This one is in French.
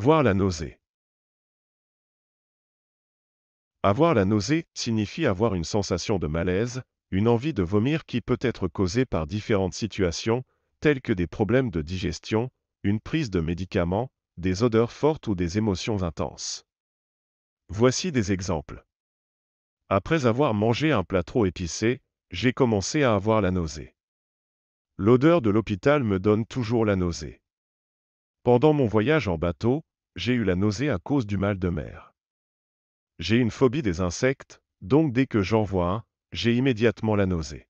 Avoir la nausée. Avoir la nausée signifie avoir une sensation de malaise, une envie de vomir qui peut être causée par différentes situations, telles que des problèmes de digestion, une prise de médicaments, des odeurs fortes ou des émotions intenses. Voici des exemples. Après avoir mangé un plat trop épicé, j'ai commencé à avoir la nausée. L'odeur de l'hôpital me donne toujours la nausée. Pendant mon voyage en bateau, j'ai eu la nausée à cause du mal de mer. J'ai une phobie des insectes, donc dès que j'en vois un, j'ai immédiatement la nausée.